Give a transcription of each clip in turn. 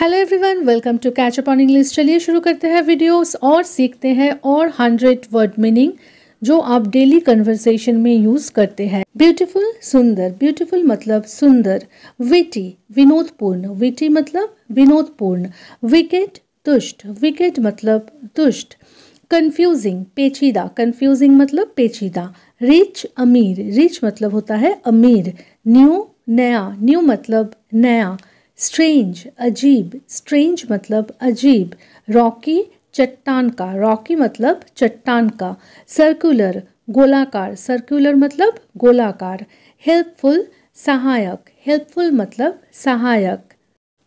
hello everyone welcome to catch up on English चलिए शुरू करते हैं वीडियोस और सीखते हैं और हंड्रेड वर्ड मीनिंग जो आप डेली कन्वर्सेशन में यूज करते हैं ब्यूटीफुल सुंदर ब्यूटीफुल मतलब सुंदर विटी विनोदपूर्ण विटी मतलब विनोदपूर्ण विकेट दुष्ट विकेट मतलब दुष्ट कन्फ्यूजिंग पेचीदा कन्फ्यूजिंग मतलब पेचीदा रिच अमीर रिच मतलब होता है अमीर न्यू नया न्यू मतलब नया स्ट्रेंज अजीब स्ट्रेंज मतलब अजीब रॉकी चट्टान का रॉकी मतलब चट्टान का सर्कुलर गोलाकार सर्कुलर मतलब गोलाकार हेल्पफुल सहायक हेल्पफुल मतलब सहायक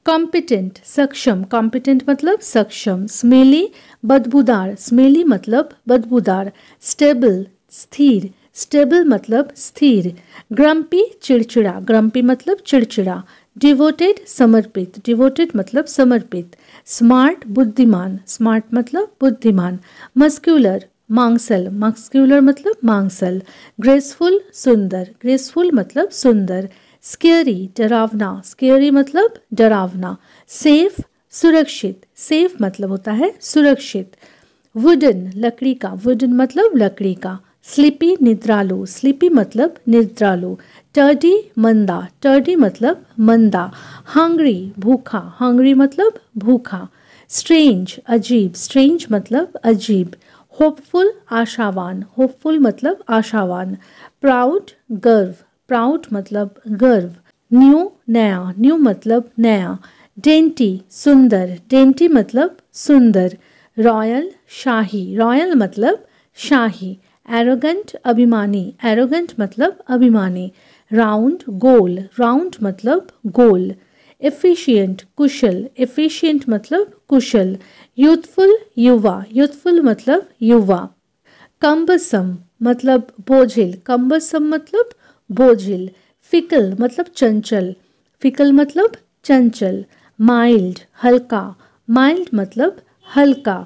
कॉम्पिटेंट सक्षम कॉम्पिटेंट मतलब सक्षम स्मेली बदबूदार स्मेली मतलब बदबूदार स्टेबल स्थिर स्टेबल मतलब स्थिर ग्रम्पी चिड़चिड़ा ग्रम्पी मतलब चिड़चिड़ा डिवोटेड समर्पित डिवोटेड मतलब समर्पित स्मार्ट बुद्धिमान स्मार्ट मतलब बुद्धिमान मस्क्यूलर मांगसल मस्क्यूलर मतलब मांगसल ग्रेसफुल सुंदर ग्रेसफुल मतलब सुंदर स्केरी डरावना स्केरी मतलब डरावना सेफ सुरक्षित सेफ मतलब होता है सुरक्षित वुडन लकड़ी का वुडन मतलब लकड़ी का स्लीपी निद्रालु स्लीपी मतलब निद्रालु टर्डी मंदा टर्डी मतलब मंदा हंगरी भूखा हंगरी मतलब भूखा स्ट्रेंज अजीब स्ट्रेंज मतलब अजीब होपफुल आशावान होपफुल मतलब आशावान प्राउड गर्व प्राउड मतलब गर्व न्यू नया न्यू मतलब नया डेंटी सुंदर डेंटी मतलब सुंदर रॉयल शाही रॉयल मतलब शाही एरोगेंट अभिमानी एरोगेंट मतलब अभिमानी राउंड गोल राउंड मतलब गोल एफिशिएंट कुशल एफिशिएंट मतलब कुशल यूथफुल युवा यूथफुल मतलब युवा कम्बसम मतलब बोझिल कम्बसम मतलब बोझिल फिकल मतलब चंचल फिकल मतलब चंचल माइल्ड हल्का माइल्ड मतलब हल्का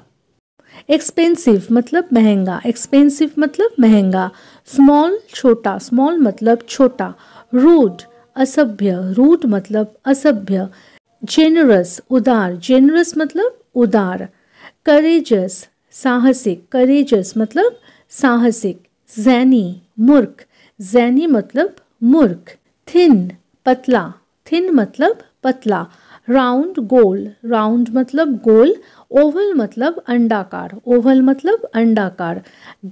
एक्सपेंसिव मतलब महंगा एक्सपेंसिव मतलब महंगा स्मॉल छोटा स्मॉल मतलब छोटा रूड असभ्य रूड मतलब असभ्य जेनरस उदार जेनरस मतलब उदार करेजस साहसिक करेजस मतलब साहसिक जैनी मूर्ख जैनी मतलब मूर्ख थिन पतला थिन मतलब पतला राउंड गोल राउंड मतलब गोल ओवल मतलब अंडाकार ओवल मतलब अंडाकार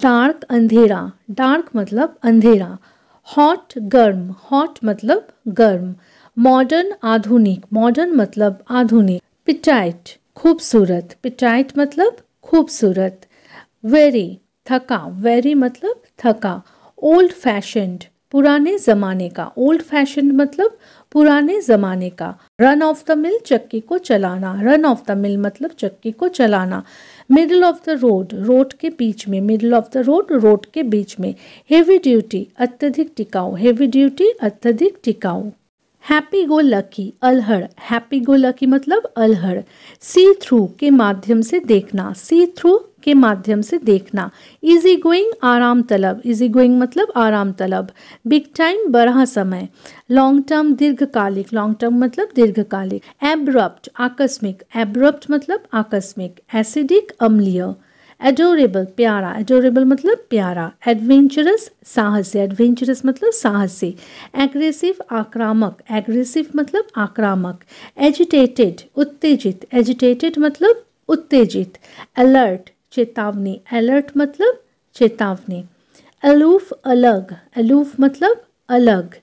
डार्क अंधेरा डार्क मतलब अंधेरा हॉट गर्म हॉट मतलब गर्म मॉडर्न आधुनिक मॉडर्न मतलब आधुनिक पिटाइट खूबसूरत पिटाइट मतलब खूबसूरत वेरी थका वेरी मतलब थका ओल्ड फैशनड पुराने ज़माने का ओल्ड फैशन मतलब पुराने ज़माने का रन ऑफ द मिल चक्की को चलाना रन ऑफ द मिल मतलब चक्की को चलाना middle of the road road के बीच में middle of the road road के बीच में हेवी ड्यूटी अत्यधिक टिकाऊ हेवी ड्यूटी अत्यधिक टिकाऊ हैप्पी गो लकी अलहड़ हैप्पी गो लकी मतलब अलहड़ सी थ्रू के माध्यम से देखना सी थ्रू के माध्यम से देखना इजी गोइंग आराम तलब इजी गोइंग मतलब आराम तलब बिग टाइम बड़ा समय लॉन्ग टर्म दीर्घकालिक लॉन्ग टर्म मतलब दीर्घकालिक एब्रप्ट आकस्मिक एब्रप्ट मतलब आकस्मिक एसिडिक अम्लीय एडोरेबल प्यारा एडोरेबल मतलब प्यारा एडवेंचरस साहसी एडवेंचरस मतलब साहसी एग्रेसिव आक्रामक एग्रेसिव मतलब आक्रामक एजिटेटेड उत्तेजित एजिटेटेड मतलब उत्तेजित अलर्ट चेतावनी अलर्ट मतलब चेतावनी अलूफ अलग अलूफ मतलब अलग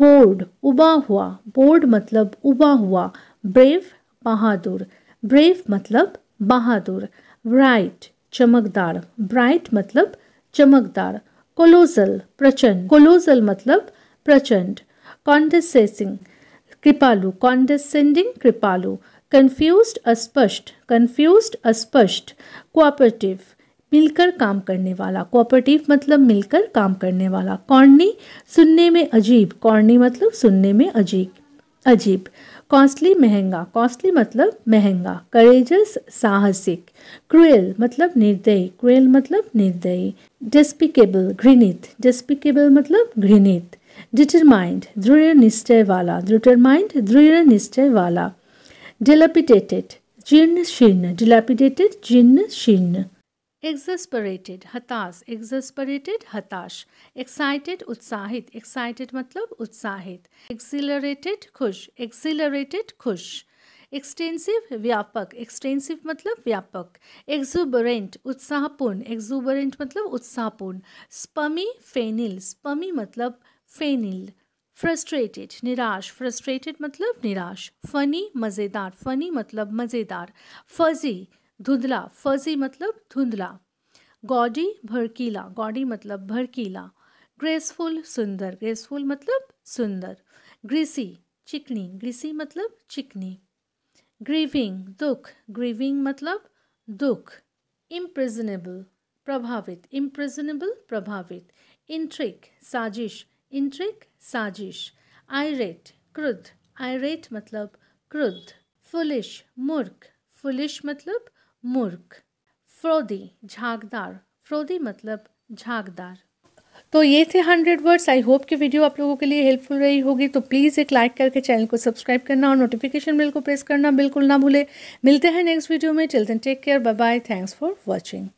बोर्ड उबा हुआ बोर्ड मतलब उबा हुआ ब्रेव बहादुर ब्रेव मतलब बहादुर ब्राइट चमकदार ब्राइट मतलब चमकदार कोलोजल प्रचंड कोलोजल मतलब प्रचंड कॉन्डेसेसिंग कृपालु कॉन्डेसेंडिंग कृपालु कन्फ्यूज अस्पष्ट कन्फ्यूज अस्पष्ट कोऑपरेटिव मिलकर काम करने वाला कोऑपरेटिव मतलब मिलकर काम करने वाला कॉर्नी सुनने में अजीब कॉर्नी मतलब सुनने में अजीब अजीब कॉस्टली महंगा कॉस्टली मतलब महंगा करेजस साहसिक क्रुएल मतलब निर्दयी क्रुएल मतलब निर्दयी डिस्पिकेबल घृणित डिस्पिकेबल मतलब घृणित डिटरमाइंड दृढ़ निश्चय वाला डिटरमाइंड दृढ़ निश्चय वाला डिलेपिटेटेड जीर्ण शीर्ण डिलेपिटेटेड जीर्ण शीर्ण एग्जस्परेटेड हताश एग्जस्परेटेड हताश एक्साइटेड उत्साहित एक्साइटेड मतलब उत्साहित एक्सिलरेटेड खुश एक्सिलरेटेड खुश एक्सटेंसिव व्यापक एक्सटेंसिव मतलब व्यापक एक्जुबरेंट उत्साहपूर्ण एक्जुबरेंट मतलब उत्साहपूर्ण स्पमी फेनिल स्पमी मतलब फेनिल फ्रस्ट्रेटेड निराश फ्रस्ट्रेटेड मतलब निराश फनी मज़ेदार फनी मतलब मज़ेदार फजी धुंधला फजी मतलब धुंधला गॉडी भड़कीला गॉडी मतलब भड़कीला ग्रेसफुल सुंदर ग्रेसफुल मतलब सुंदर ग्रीसी चिकनी ग्रीसी मतलब चिकनी ग्रीविंग दुख ग्रीविंग मतलब दुख इम्प्रिजनेबल प्रभावित इम्प्रिजनेबल प्रभावित इंट्रिक साजिश इंट्रिक साजिश आयरेट क्रुद्ध आयरेट मतलब क्रुद्ध फुलिश मूर्ख फुलिश मतलब मूर्ख फ्रोदी झागदार फ्रोदी मतलब झागदार तो ये थे हंड्रेड वर्ड्स आई होप कि वीडियो आप लोगों के लिए हेल्पफुल रही होगी तो प्लीज़ एक लाइक करके चैनल को सब्सक्राइब करना और नोटिफिकेशन बिल को प्रेस करना बिल्कुल ना भूले मिलते हैं नेक्स्ट वीडियो में children take care bye bye thanks for watching